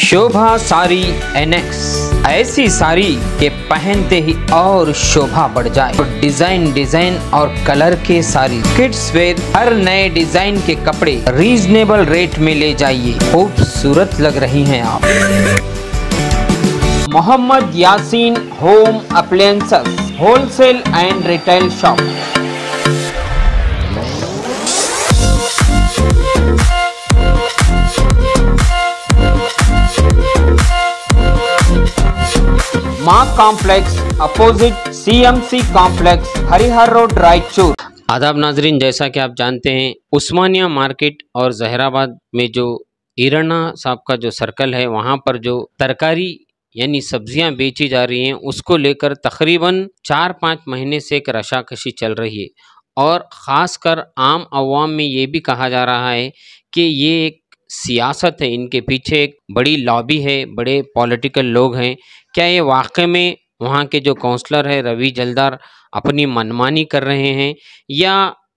शोभा सारी एनएक्स ऐसी साड़ी के पहनते ही और शोभा बढ़ जाए तो डिजाइन डिजाइन और कलर के साड़ी किड्स वेयर हर नए डिजाइन के कपड़े रीजनेबल रेट में ले जाइए खूबसूरत लग रही हैं आप Mohammed Yaseen home appliances wholesale and retail shop complex opposite CMC complex Harihar road Raichur आदाब नाजरीन जैसा कि आप जानते हैं उस्मानिया मार्केट और जहराबाद में जो इराना साहब का जो सर्कल है वहाँ पर जो तरकारी यानी सब्जियां बेची जा रही हैं उसको लेकर तकरीबन चार पाँच महीने से एक रशाकशी चल रही है और ख़ास कर आम अवाम में ये भी कहा जा रहा है कि ये एक सियासत है इनके पीछे एक बड़ी लॉबी है बड़े पॉलिटिकल लोग हैं क्या ये वाक़े में वहाँ के जो काउंसलर है रवि जलदार अपनी मनमानी कर रहे हैं या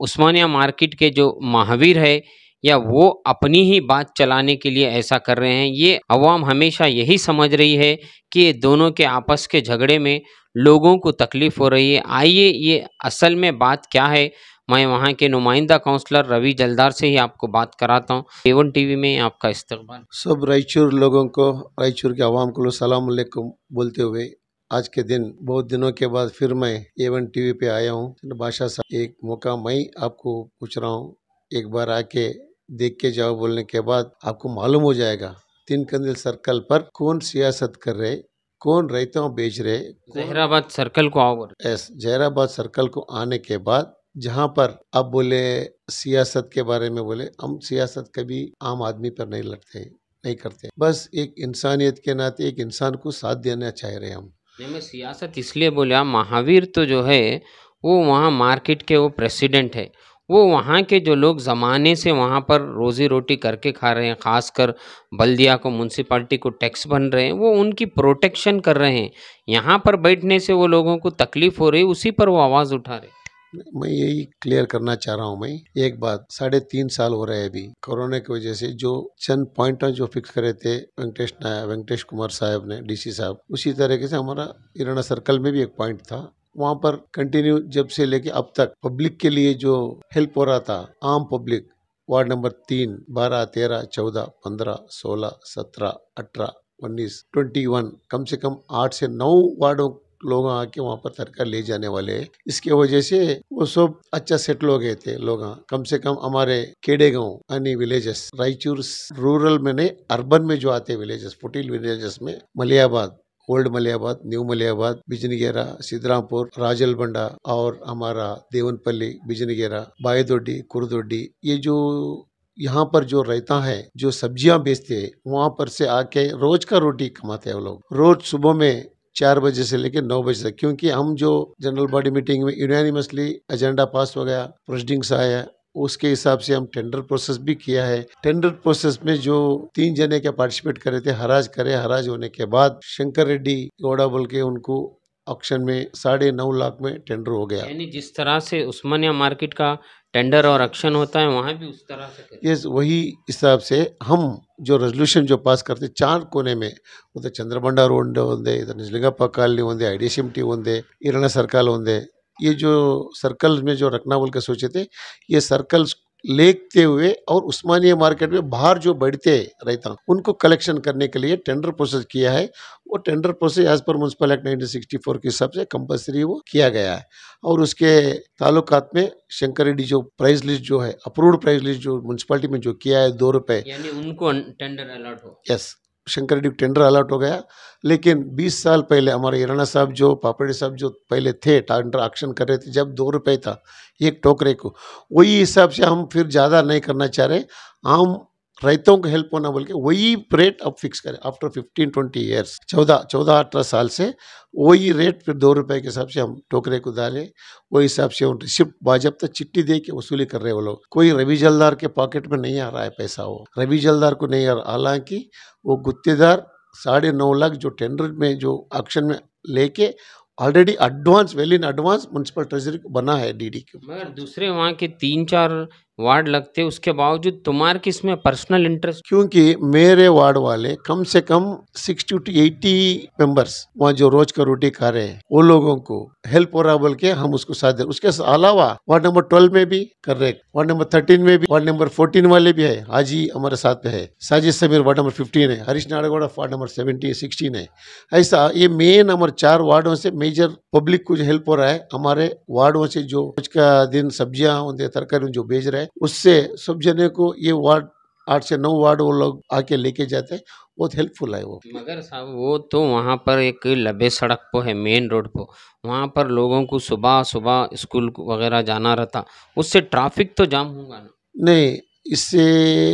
उस्मानिया मार्केट के जो महावीर है या वो अपनी ही बात चलाने के लिए ऐसा कर रहे हैं ये अवाम हमेशा यही समझ रही है कि ये दोनों के आपस के झगड़े में लोगों को तकलीफ़ हो रही है आइए ये असल में बात क्या है मैं वहाँ के नुमाइंदा काउंसलर रवि जलदार से ही आपको बात कराता हूँ एवन टीवी में आपका इस्तेमाल सब रायचूर लोगों को रायचूर के आवाम को सलाम बोलते हुए आज के दिन बहुत दिनों के बाद फिर मैं एवन टीवी पे आया हूँ बादशाह साहब एक मौका मैं आपको पूछ रहा हूँ एक बार आके देख के जाओ बोलने के बाद आपको मालूम हो जाएगा तीन कंदिल सर्कल पर कौन सियासत कर रहे कौन रहता बेच रहे जहराबाद सर्कल को आओ जहराबाद सर्कल को आने के बाद जहाँ पर अब बोले सियासत के बारे में बोले हम सियासत कभी आम आदमी पर नहीं लड़ते नहीं करते बस एक इंसानियत के नाते एक इंसान को साथ देना चाह रहे हम नहीं मैं सियासत इसलिए बोला हाँ, महावीर तो जो है वो वहाँ मार्केट के वो प्रेसिडेंट है वो वहाँ के जो लोग ज़माने से वहाँ पर रोज़ी रोटी करके खा रहे हैं खासकर बल्दिया को म्यूनसिपाली को टैक्स बन रहे हैं वो उनकी प्रोटेक्शन कर रहे हैं यहाँ पर बैठने से वो लोगों को तकलीफ़ हो रही उसी पर वो आवाज़ उठा रहे मैं यही क्लियर करना चाह रहा हूँ मैं एक बात साढ़े तीन साल हो रहे हैं अभी कोरोना की वजह से जो चंद पॉइंट जो फिक्स करे थे वेंकटेश वेंकटेश कुमार साहब ने डीसी साहब उसी तरीके से हमारा इराना सर्कल में भी एक पॉइंट था वहाँ पर कंटिन्यू जब से लेके अब तक पब्लिक के लिए जो हेल्प हो रहा था आम पब्लिक वार्ड नंबर तीन बारह तेरह चौदह पंद्रह सोलह सत्रह अठारह उन्नीस ट्वेंटी वन कम से कम आठ से नौ वार्डों लोग आके वहाँ पर सरकार ले जाने वाले है इसके वजह से वो सब अच्छा सेटल हो गए थे लोग कम से कम हमारे केड़े गाँव यानी विलेजेस रायचूर रूरल में नहीं अर्बन में जो आते विलेजेस फुटिल विलेजेस में मलियाबाद ओल्ड मलियाबाद न्यू मलियाबाद बिजनगेरा सिद्धरामपुर राजलबंडा और हमारा देवनपल्ली बिजनगेरा बायदोड्डी कुरदोडी ये जो यहाँ पर जो रहता है जो सब्जियां बेचते हैं वहाँ पर से आके रोज का रोटी कमाते हैं वो लोग रोज सुबह में चार बजे से लेकर नौ बजे तक क्योंकि हम जो जनरल बॉडी मीटिंग में यूनानिमसली एजेंडा पास हो गया प्रोसीडिंग्स आया उसके हिसाब से हम टेंडर प्रोसेस भी किया है टेंडर प्रोसेस में जो तीन जने के पार्टिसिपेट करे थे हराज करे हराज होने के बाद शंकर रेड्डी गौड़ा बोल के उनको ऑक्शन में साढ़े नौ लाख में टेंडर हो गया यानी जिस तरह से उस्मानिया मार्केट का टेंडर और ऑक्शन होता है वहाँ भी उस तरह से यस वही हिसाब से हम जो रेजोल्यूशन जो पास करते चार कोने में उधर रोड होंगे इधर निजलिंगापा कॉलोनी होंगे I D C M T होंगे इरना सर्कल होंगे ये जो सर्कल में जो रखना बोल के सोचे थे ये सर्कल्स लेखते हुए और उस्मानिया मार्केट में बाहर जो बढ़ते रहता उनको कलेक्शन करने के लिए टेंडर प्रोसेस किया है वो tender process as per municipal act 1964 के हिसाब से कंपल्सरी वो किया गया है और उसके तालुका में शंकर रेड्डी जो प्राइस लिस्ट जो है अप्रूव्ड प्राइस लिस्ट जो म्यूनसिपालिटी में जो किया है दो रुपए उनको टेंडर अलॉट हो यस शंकर डिव टेंडर अलर्ट हो गया लेकिन 20 साल पहले हमारे हिराना साहब जो पापड़ी साहब जो पहले थे टेंडर एक्शन कर रहे थे जब दो रुपये था एक टोकरे को वही हिसाब से हम फिर ज़्यादा नहीं करना चाह रहे हम रैतों को हेल्प होना बोल के वही रेट अब फिक्स करें आफ्टर फिफ्टीन ट्वेंटी ईयर्स चौदह चौदह अठारह साल से वही रेट फिर दो रुपए के हिसाब से हम टोकरे को डाले वही हिसाब से उन रिसिप्ट बाजबता चिट्ठी दे के वसूली कर रहे वो लोग कोई रवि जलदार के पॉकेट में नहीं आ रहा है पैसा वो रवि जलदार को नहीं आ रहा हालांकि वो गुत्तेदार साढ़े नौ लाख जो टेंडर में जो ऑक्शन में लेके already advance well in advance municipal treasury को बना है डीडी के मगर दूसरे वहाँ के तीन चार वार्ड लगते उसके बावजूद तुम्हारे किस में पर्सनल इंटरेस्ट क्योंकि मेरे वार्ड वाले कम से कम सिक्सटी टू एटी मेंबर्स वहाँ जो रोज का रोटी खा रहे हैं वो लोगों को हेल्प हो रहा बोल के हम उसको साथ दे उसके अलावा वार्ड नंबर ट्वेल्व में भी कर रहे वार्ड नंबर थर्टीन में भी वार्ड नंबर फोर्टीन वाले भी है आज ही हमारे साथ में है Sajid Sameer ward number fifteen है Harish Naragowda ward number seventy sixteen है ऐसा ये मेन हमारे चार वार्डों से मेजर पब्लिक को जो हेल्प हो रहा है हमारे वार्डों से जो आज का दिन सब्जियां तरकारी जो बेच रहे हैं है उससे सब जने को ये वार्ड आठ से नौ वार्ड वो लोग आके लेके जाते हैं बहुत हेल्पफुल है वो मगर साहब वो तो वहाँ पर एक लबे सड़क पर है मेन रोड पर वहाँ पर लोगों को सुबह सुबह स्कूल वगैरह जाना रहता उससे ट्रैफिक तो जाम होगा ना नहीं इससे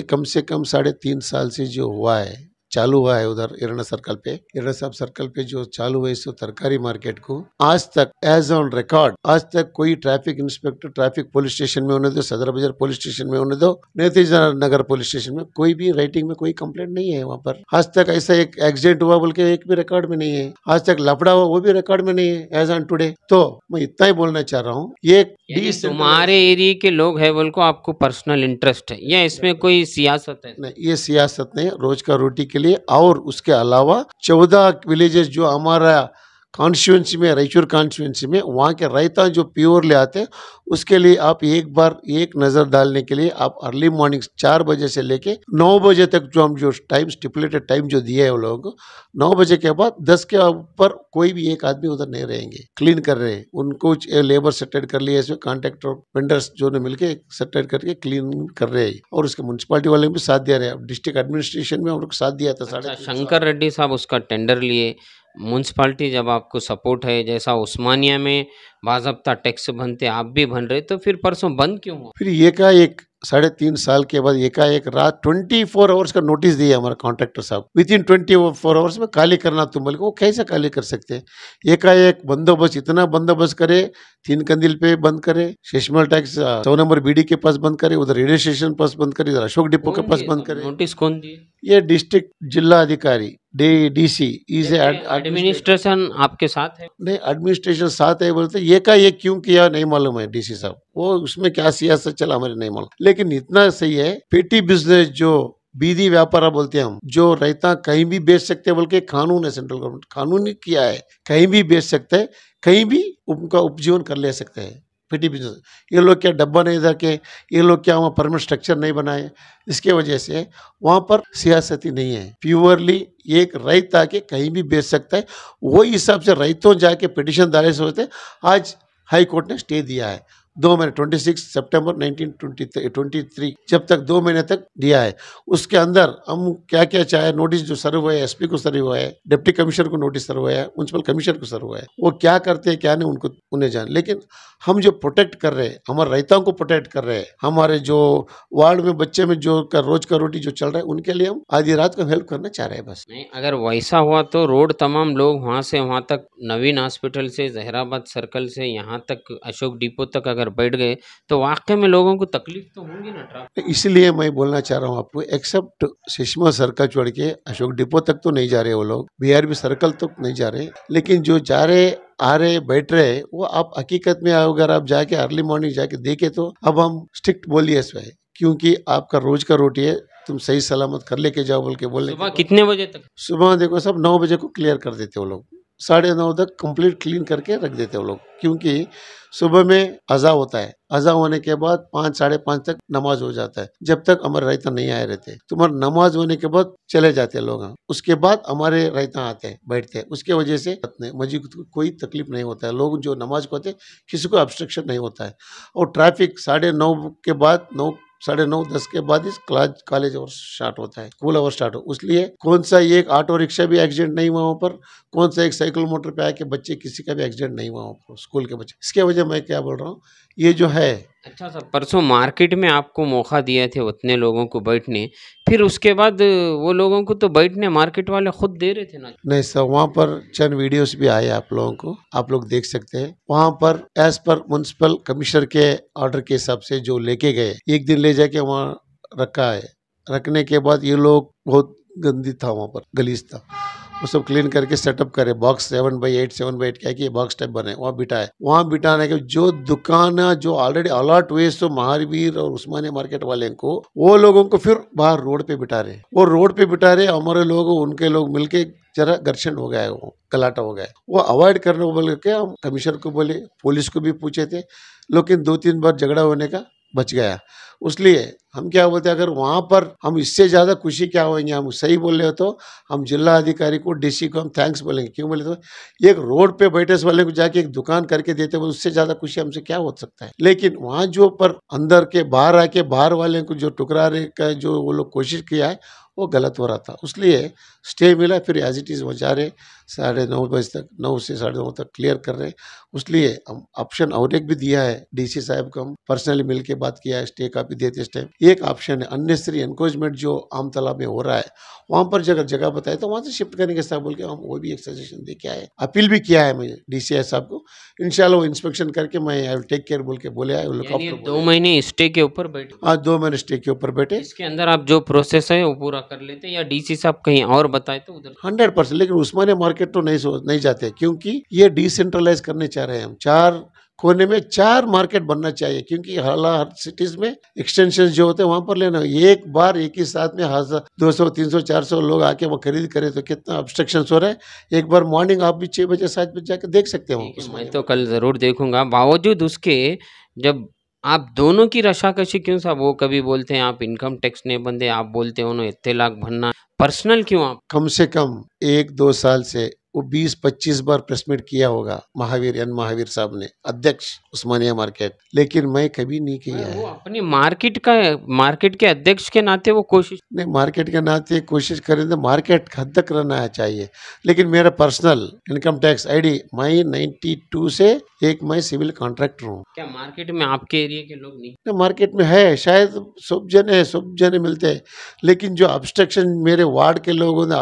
कम से कम साढ़े तीन साल से जो हुआ है चालू हुआ है उधर इरना सर्कल पे इरना साहब सर्कल पे जो चालू हुआ है इस तरकारी मार्केट को आज तक एज ऑन रिकॉर्ड आज तक कोई traffic inspector traffic police station में होने दो सदर बाजार पुलिस स्टेशन में होने दो नेतीज नगर पुलिस स्टेशन में कोई भी राइटिंग में कोई कम्प्लेट नहीं है वहाँ पर आज तक ऐसा एक एक्सीडेंट हुआ बोल के एक भी रिकॉर्ड में नहीं है आज तक लफड़ा हुआ वो भी रिकॉर्ड में नहीं है एज ऑन टूडे तो मैं इतना ही बोलना चाह रहा हूँ ये ये तुम्हारे एरिए के लोग है बोल को आपको पर्सनल इंटरेस्ट है या इसमें कोई सियासत है नहीं ये सियासत नहीं रोज का रोटी के लिए और उसके अलावा चौदह विलेजेस जो हमारा कॉन्स्टिट्यूंसी में रायचूर कॉन्स्टिट्यूंसी में वहाँ के रायता जो प्योरली आते हैं उसके लिए आप एक बार एक नज़र डालने के लिए आप अर्ली मॉर्निंग चार बजे से लेके नौ बजे तक जो हम जो टाइम स्टिपुलेटेड टाइम जो दिया है उन लोगों को नौ बजे के बाद दस के ऊपर कोई भी एक आदमी उधर नहीं रहेंगे क्लीन कर रहे हैं उनको लेबर सेटेड कर लिए इसमें कॉन्ट्रेक्टर वेंडर्स जो ने मिलकर सेटेड करके क्लीन कर रहे हैं और उसके म्यूनसिपालिटी वाले भी साथ दे रहे हैं डिस्ट्रिक्ट एडमिनिस्ट्रेशन में हम लोग साथ दिया था अच्छा, शंकर रेड्डी साहब उसका टेंडर लिए म्यूनसपाल्टी जब आपको सपोर्ट है जैसा उस्मानिया में बाजबता टैक्स बनते आप भी बन रहे तो फिर परसों बंद क्यों हुआ फिर एकाएक साढ़े तीन साल के बाद एकाएक रात ट्वेंटी फोर आवर्स का नोटिस दिया हमारे कॉन्ट्रेक्टर साहब within twenty four hours में खाली करना तुम बोले वो कैसे खाली कर सकते एक एकाएक बंदोबस्त इतना बंदोबस्त करे तीन कंदिल पे बंद करे शेषमल टैक्स सौ नंबर बीडी के पास बंद करे उधर रेलवे स्टेशन पास बंद करे इधर अशोक डिपो के पास बंद करे नोटिस कौन दिए ये डिस्ट्रिक्ट जिला अधिकारी डी सी एडमिनिस्ट्रेशन आपके साथ है नहीं एडमिनिस्ट्रेशन साथ है बोलते ये का ये क्यों किया नहीं मालूम है डीसी साहब वो उसमें क्या सियासत चला हमारे नहीं मालूम लेकिन इतना सही है पेटी बिजनेस जो बीदी व्यापार बोलते हैं हम जो रहता कहीं भी बेच सकते हैं बोल के कानून है सेंट्रल गवर्नमेंट कानून किया है कहीं भी बेच सकते हैं कहीं भी उनका उपजीवन कर ले सकते हैं पीटी बिजनेस ये लोग क्या डब्बा नहीं के ये लोग क्या वहाँ परमानेंट स्ट्रक्चर नहीं बनाए इसके वजह से वहाँ पर सियासती नहीं है प्योरली एक रईत आके कहीं भी बेच सकता है वही हिसाब से रईतों जाके पिटिशन दायर से होते आज हाई कोर्ट ने स्टे दिया है दो महीने twenty six September twenty three जब तक दो महीने तक दिया है उसके अंदर हम क्या क्या चाहे नोटिस जो सर्व हुआ है एसपी को सर्व हुआ है डिप्टी कमिश्नर को नोटिस सर्व हुआ है म्यूनसिपल कमिश्नर को सर्व हुआ है वो क्या करते हैं क्या नहीं उनको उन्हें जान लेकिन हम जो प्रोटेक्ट कर रहे हैं हमारे रैताओं को प्रोटेक्ट कर रहे हैं हमारे जो वार्ड में बच्चे में जो कर, रोज का रोटी जो चल रहा है उनके लिए हम आधी रात को हेल्प करना चाह रहे हैं बस नहीं अगर वैसा हुआ तो रोड तमाम लोग वहाँ से वहाँ तक नवीन हॉस्पिटल से जहराबाद सर्कल से यहाँ तक अशोक डिपो तक अगर अगर बैठ गए तो वाकई में लोगों को तकलीफ तो होंगी ना ट्रैफिक इसलिए मैं बोलना चाह रहा हूँ आपको एक्सेप्ट सुषमा सर्कल छोड़ के अशोक डिपो तक तो नहीं जा रहे वो लोग बी सर्कल तक तो नहीं जा रहे लेकिन जो जा रहे आ रहे बैठ रहे वो आप हकीकत में अगर आप जाके अर्ली मॉर्निंग जाके देखे तो अब हम स्ट्रिक्ट बोलिए इसमें क्योंकि आपका रोज का रोटी है तुम सही सलामत कर लेके जाओ बोल के बोलने सुबह कितने बजे तक सुबह देखो सब नौ बजे को क्लियर कर देते वो लोग साढ़े नौ तक कंप्लीट क्लीन करके रख देते वो लोग क्योंकि सुबह में अज़ा होता है अज़ा होने के बाद पाँच साढ़े पाँच तक नमाज हो जाता है जब तक हमारे रायता नहीं आए रहते तुम्हारे तो नमाज होने के बाद चले जाते हैं लोग उसके बाद हमारे रायता आते हैं बैठते हैं उसके वजह से मजी को कोई तकलीफ नहीं होता है लोग जो नमाज को आते किसी को ऑब्स्ट्रक्शन नहीं होता है और ट्रैफिक साढ़े नौ के बाद नौ साढ़े नौ दस के बाद इस क्लास कॉलेज और स्टार्ट होता है स्कूल आवर स्टार्ट हो उसलिए कौन सा एक ऑटो रिक्शा भी एक्सीडेंट नहीं हुआ वहाँ पर कौन सा एक साइकिल मोटर पे आके बच्चे किसी का भी एक्सीडेंट नहीं हुआ वहाँ पर स्कूल के बच्चे इसके वजह मैं क्या बोल रहा हूँ ये जो है अच्छा सर परसों मार्केट में आपको मौका दिया थे उतने लोगों को बैठने फिर उसके बाद वो लोगों को तो बैठने मार्केट वाले खुद दे रहे थे ना नहीं सर वहाँ पर चंद वीडियोस भी आए आप लोगों को आप लोग देख सकते हैं वहाँ पर एज पर म्यूनसिपल कमिश्नर के ऑर्डर के हिसाब से जो लेके गए एक दिन ले जाके वहाँ रखा है रखने के बाद ये लोग बहुत गंदी था वहाँ पर गलीज था वो सब क्लीन करके सेटअप करे box seven by eight seven by eight क्या कि बॉक्स टाइप बने वहाँ बिठाए वहाँ बिठाने के जो दुकान जो ऑलरेडी अलॉट हुए तो महावीर और उस्मानिया मार्केट वाले को वो लोगों को फिर बाहर रोड पे बिठा रहे वो रोड पे बिठा रहे हमारे लोग उनके लोग मिलके जरा घर्षण हो गया है वो गलाटा हो गया वो अवॉइड करने को बोल के हम कमिश्नर को बोले पुलिस को भी पूछे थे लेकिन दो तीन बार झगड़ा होने का बच गया उसलिए हम क्या बोलते हैं अगर वहाँ पर हम इससे ज़्यादा खुशी क्या होंगे हम सही बोल रहे हो तो हम जिला अधिकारी को डीसी को हम थैंक्स बोलेंगे क्यों बोले तो एक रोड पे बैठे से वाले को जाके एक दुकान करके देते हैं उससे ज़्यादा खुशी हमसे क्या हो सकता है लेकिन वहाँ जो पर अंदर के बाहर आके बाहर वाले को जो टुकरा का जो वो लोग कोशिश किया है वो गलत हो रहा था उसलिए स्टे मिला फिर एज इट इज़ वो जा रहे साढ़े नौ बजे तक नौ से साढ़े नौ तक क्लियर कर रहे हैं उसलिए हम ऑप्शन और एक भी दिया है डीसी साहब को हम पर्सनली मिल के बात किया है स्टे का भी देते स्टेप एक ऑप्शन है अननेसरी एनकोजमेंट जो आम तालाब में हो रहा है वहाँ पर जगह जगह बताए तो वहाँ से शिफ्ट करने के साथ बोल के हम वो भी एक सजेशन दे के आए अपील भी किया है मुझे डी साहब को इनशाला वो इंस्पेक्शन करके मैं आई विल टेक केयर बोल के बोले आए दो महीने स्टे के ऊपर बैठे हाँ दो महीने स्टे के ऊपर बैठे इसके अंदर आप जो प्रोसेस है वो पूरा कर लेते हैं या डी साहब कहीं और बताए तो उधर हंड्रेड परसेंट लेकिन उस्मानिया मार्केट मार्केट तो नहीं सोच नहीं जाते क्योंकि ये डिसेंट्रलाइज करने चाह रहे हैं हम चार कोने में चार मार्केट बनना चाहिए क्योंकि हाला हर सिटीज में एक्सटेंशन जो होते हैं वहां पर लेना एक बार एक ही साथ में हजार दो सौ तीन सौ चार सौ लोग आके वो खरीद करे तो कितना ऑब्स्ट्रक्शन हो रहे हैं एक बार मॉर्निंग आप भी छह बजे सात बजे जाके देख सकते हो मैं तो कल ज़रूर देखूंगा बावजूद उसके जब आप दोनों की रशाकशी क्यों साहब वो कभी बोलते हैं आप इनकम टैक्स नहीं बंदे आप बोलते हो इतने लाख भरना पर्सनल क्यों आप कम से कम एक दो साल से वो 20-25 बार प्रेस मीट किया होगा महावीर एन महावीर साहब ने अध्यक्ष उस्मानिया मार्केट लेकिन मैं कभी नहीं किया है अपनी मार्केट का मार्केट के अध्यक्ष के नाते वो कोशिश नहीं मार्केट के नाते कोशिश करें तो मार्केट हद तक रहना चाहिए लेकिन मेरा पर्सनल इनकम टैक्स आईडी मई 92 से एक मई सिविल कॉन्ट्रेक्टर हूँ क्या मार्केट में आपके एरिया के लोग नहीं तो मार्केट में है शायद सब जने सब जने मिलते हैं लेकिन जो अब्स्ट्रक्शन मेरे वार्ड के लोगों ने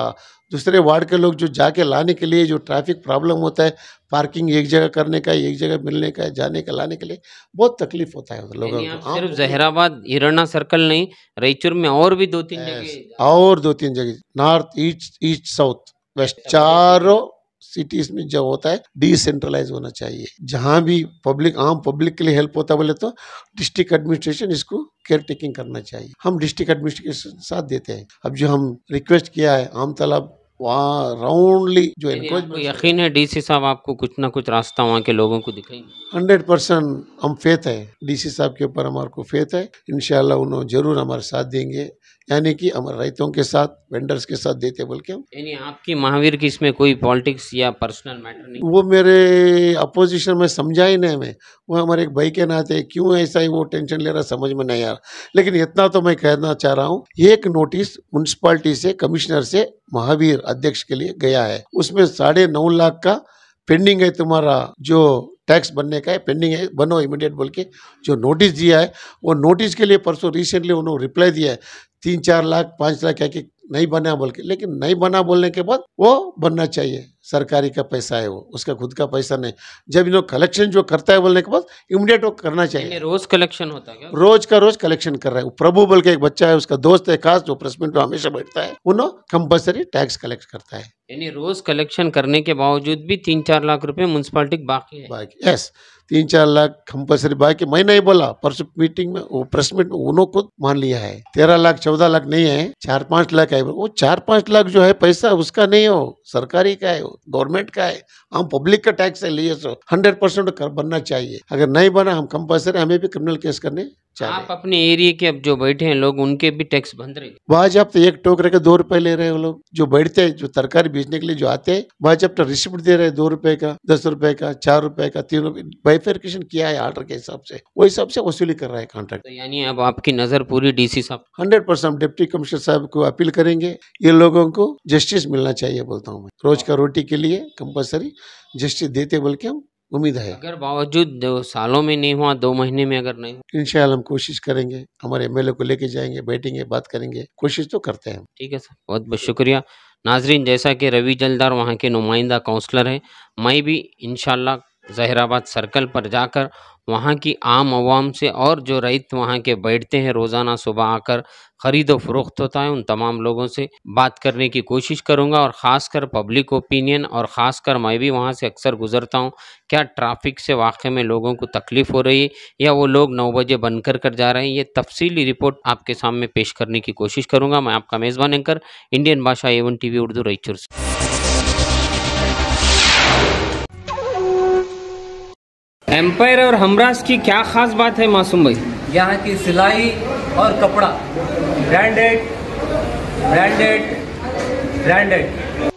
दूसरे वार्ड के लोग जो जाके लाने के लिए जो ट्रैफिक प्रॉब्लम होता है पार्किंग एक जगह करने का एक जगह मिलने का जाने का लाने के लिए बहुत तकलीफ होता है लोगों को सिर्फ जहराबाद हिरणा सर्कल नहीं रईचुर में और भी दो तीन जगह और दो तीन जगह north east east south west चारों सिटीज में जब होता है डिसेंट्रलाइज होना चाहिए जहाँ भी पब्लिक आम पब्लिक के लिए हेल्प होता बोले तो डिस्ट्रिक्ट एडमिनिस्ट्रेशन इसको केयर टेकिंग करना चाहिए हम डिस्ट्रिक्ट एडमिनिस्ट्रेशन साथ देते हैं अब जो हम रिक्वेस्ट किया है आम तालाब वहाँ राउंडली जो एनकरेजमेंट यकीन है डीसी साहब आपको कुछ ना कुछ रास्ता वहाँ के लोगों को दिखाएंगे हंड्रेड परसेंट हम फेत है डीसी साहब के ऊपर हमारे को फेत है इनशाला उन्होंने जरूर हमारे साथ देंगे यानी कि हमारे रायतों के साथ वेंडर्स के साथ देते बोल के यानी आपकी महावीर की इसमें कोई पॉलिटिक्स या पर्सनल मैटर नहीं वो मेरे अपोजिशन में समझा ही नहीं मैं वो हमारे एक भाई के नाते क्यों ऐसा ही वो टेंशन ले रहा समझ में नहीं आ रहा लेकिन इतना तो मैं कहना चाह रहा हूँ एक नोटिस म्यूनसिपाल्टी से कमिश्नर से महावीर अध्यक्ष के लिए गया है उसमें साढ़े नौ लाख का पेंडिंग है तुम्हारा जो टैक्स बनने का है पेंडिंग है बनो इमीडिएट बोल के जो नोटिस दिया है वो नोटिस के लिए परसों रिसेंटली उन्होंने रिप्लाई दिया है तीन चार लाख पांच लाख क्या नहीं बना बोल के लेकिन नहीं बना बोलने के बाद वो बनना चाहिए सरकारी का पैसा है वो उसका खुद का पैसा नहीं जब इन कलेक्शन जो करता है बोलने के बाद इमीडिएट वो करना चाहिए रोज कलेक्शन होता है क्या? रोज का रोज कलेक्शन कर रहा है प्रभु बोल के एक बच्चा है उसका दोस्त है खास जो प्रेसमेंट में हमेशा बैठता है वो कंपल्सरी टैक्स कलेक्ट करता है यानी रोज कलेक्शन करने के बावजूद भी तीन चार लाख रुपए म्यूनसिपाली बाकी है बाकी यस तीन चार लाख कंपल्सरी बाकी मैं नहीं बोला परसों मीटिंग में वो प्रेस मीट में उन्होंने खुद मान लिया है तेरह लाख चौदह लाख नहीं है चार पांच लाख है वो चार पांच लाख जो है पैसा उसका नहीं हो सरकारी का है गवर्नमेंट का है हम पब्लिक का टैक्स है लिए सो हंड्रेड परसेंट बनना चाहिए अगर नहीं बना हम कंपल्सरी हमें भी क्रिमिनल केस करने आप अपने एरिया के अब जो बैठे हैं लोग उनके भी टैक्स बंद रहे भाजपा तो एक टोकरे के दो रुपए ले रहे हैं लोग जो बैठते हैं जो तरकारी बेचने के लिए जो आते हैं भाजपा तो रिसिप्ट दे रहे हैं दो रुपए का दस रुपए का चार रुपए का तीन रुपए बाइफेरिकेशन किया है ऑर्डर के हिसाब से वो हिसाब से वसूली कर रहा है कॉन्ट्रैक्ट तो यानी अब आपकी नजर पूरी डीसी साहब हंड्रेड परसेंट डिप्टी कमिश्नर साहब को अपील करेंगे ये लोगों को जस्टिस मिलना चाहिए बोलता हूँ मैं रोज का रोटी के लिए कंपल्सरी जस्टिस देते बोल के हम उम्मीद है अगर बावजूद दो सालों में नहीं हुआ दो महीने में अगर नहीं इन हम कोशिश करेंगे हमारे एम को लेके जाएंगे बैठेंगे बात करेंगे कोशिश तो करते हैं ठीक है सर बहुत बहुत शुक्रिया नाजरीन जैसा कि रवि जलदार वहाँ के नुमाइंदा काउंसलर हैं मैं भी इनशाला जहराबाद सर्कल पर जाकर वहाँ की आम आवाम से और जो रईत वहाँ के बैठते हैं रोज़ाना सुबह आकर ख़रीदो फरोख्त होता है उन तमाम लोगों से बात करने की कोशिश करूँगा और ख़ासकर पब्लिक ओपिनियन और ख़ासकर मैं भी वहाँ से अक्सर गुज़रता हूँ क्या ट्रैफिक से वाक़ई में लोगों को तकलीफ़ हो रही है या वो लोग नौ बजे बन कर कर जा रहे हैं ये तफसली रिपोर्ट आपके सामने पेश करने की कोशिश करूँगा मैं आपका मेज़बान एंकर इंडियन भाषा Avon TV Urdu Raichur से एम्पायर और हमराज की क्या खास बात है मासूम भाई यहाँ की सिलाई और कपड़ा ब्रांडेड ब्रांडेड ब्रांडेड